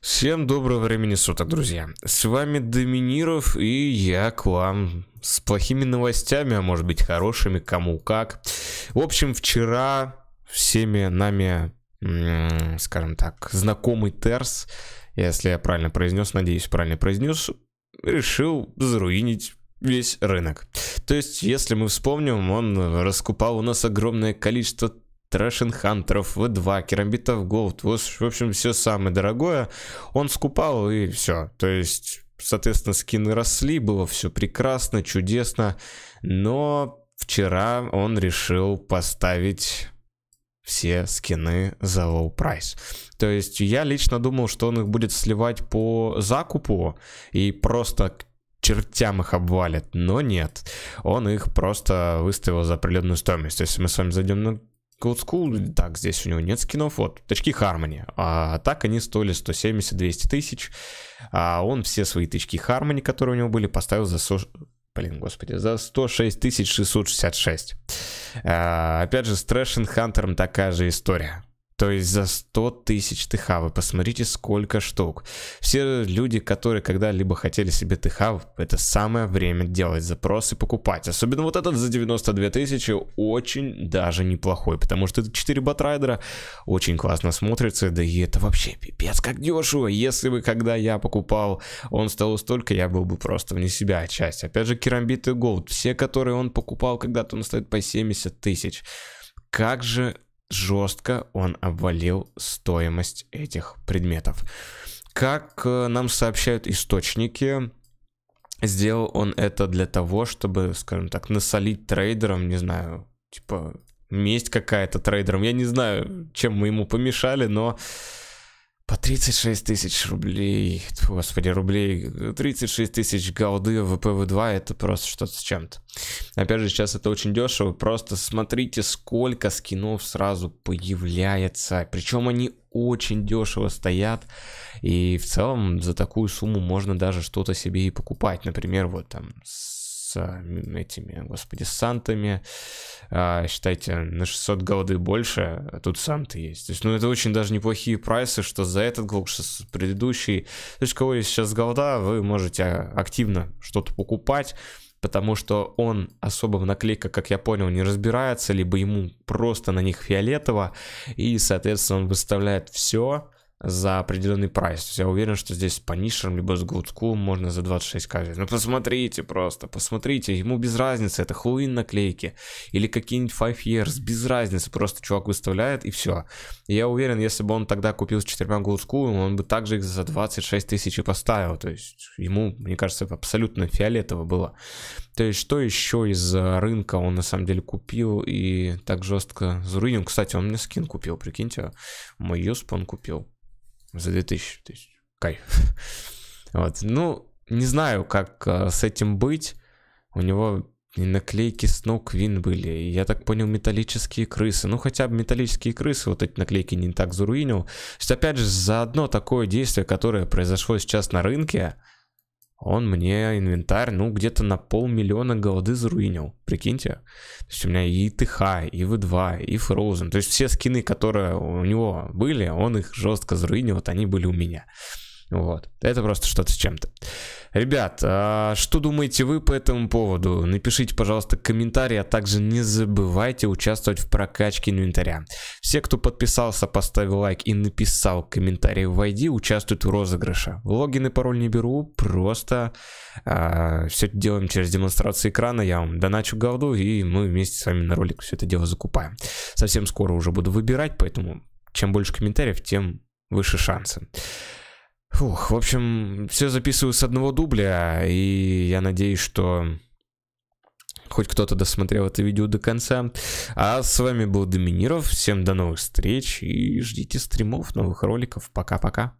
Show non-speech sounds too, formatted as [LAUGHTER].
Всем доброго времени суток, друзья. С вами Доминиров, и я к вам с плохими новостями, а может быть хорошими, кому как. В общем, вчера всеми нами, скажем так, знакомый Терс, если я правильно произнес, надеюсь, правильно произнес, решил заруинить весь рынок. То есть, если мы вспомним, он раскупал у нас огромное количество Трэшенхантеров, В2, Керамбитов Голд, в общем, все самое дорогое. Он скупал и все. То есть, соответственно, скины росли, было все прекрасно, чудесно. Но вчера он решил поставить все скины за low price. То есть я лично думал, что он их будет сливать по закупу и просто к чертям их обвалит, но нет. Он их просто выставил за определенную стоимость. То есть мы с вами зайдем на Code School, так, здесь у него нет скинов, вот, тачки Harmony, а так они стоили 170-200 тысяч, а он все свои тачки Harmony, которые у него были, поставил за, со... блин, господи, за 106 666. А, опять же, с Трэшен Хантером такая же история. То есть за 100 тысяч ТХ. Вы посмотрите, сколько штук. Все люди, которые когда-либо хотели себе ТХ, это самое время делать запрос и покупать. Особенно вот этот за 92 тысячи очень даже неплохой. Потому что это 4 батрайдера очень классно смотрится. Да и это вообще пипец как дешево. Если бы когда я покупал, он стоил столько, я был бы просто вне себя а часть. Опять же, керамбит и голд. Все, которые он покупал когда-то, он стоит по 70 тысяч. Как же жестко он обвалил стоимость этих предметов. Как э, нам сообщают источники, сделал он это для того, чтобы, скажем так, насолить трейдерам, не знаю, типа месть какая-то трейдерам. Я не знаю, чем мы ему помешали, но по 36 тысяч рублей, господи, рублей, 36 тысяч голды в ПВ-2, это просто что-то с чем-то. Опять же, сейчас это очень дешево, просто смотрите, сколько скинов сразу появляется, причем они очень дешево стоят, и в целом за такую сумму можно даже что-то себе и покупать, например, вот там с с этими, господи, с сантами. А, считайте, на 600 голды больше, а тут санты есть. То есть, ну, это очень даже неплохие прайсы, что за этот голд, что с предыдущий. То есть, у кого есть сейчас голда, вы можете активно что-то покупать потому что он особо в наклейках, как я понял, не разбирается, либо ему просто на них фиолетово, и, соответственно, он выставляет все, за определенный прайс. я уверен, что здесь по нишам либо с Гудску можно за 26к взять. Ну посмотрите просто, посмотрите, ему без разницы, это хуин наклейки или какие-нибудь Five Years, без разницы, просто чувак выставляет и все. я уверен, если бы он тогда купил с четырьмя Гудску, он бы также их за 26 тысяч и поставил. То есть ему, мне кажется, абсолютно фиолетово было. То есть что еще из э, рынка он на самом деле купил и так жестко зарынил? Кстати, он мне скин купил, прикиньте, мой юсп он купил. За 2000 тысяч. Кайф. [LAUGHS] Вот. Ну, не знаю, как э, с этим быть. У него и наклейки Snow Queen были, и, я так понял, металлические крысы. Ну, хотя бы металлические крысы вот эти наклейки не так заруинил. То есть, опять же, за одно такое действие, которое произошло сейчас на рынке, он мне инвентарь, ну, где-то на полмиллиона голды заруинил. Прикиньте. То есть у меня и ТХ, и В2, и Frozen. То есть все скины, которые у него были, он их жестко заруинил, вот они были у меня. Вот. Это просто что-то с чем-то. Ребят, а что думаете вы по этому поводу? Напишите, пожалуйста, комментарий, а также не забывайте участвовать в прокачке инвентаря. Все, кто подписался, поставил лайк и написал комментарий в ID, участвуют в розыгрыше. Логин и пароль не беру, просто а, все это делаем через демонстрацию экрана, я вам доначу голду, и мы вместе с вами на ролик все это дело закупаем. Совсем скоро уже буду выбирать, поэтому чем больше комментариев, тем выше шансы. Фух, в общем, все записываю с одного дубля, и я надеюсь, что хоть кто-то досмотрел это видео до конца. А с вами был Доминиров, всем до новых встреч и ждите стримов, новых роликов. Пока-пока.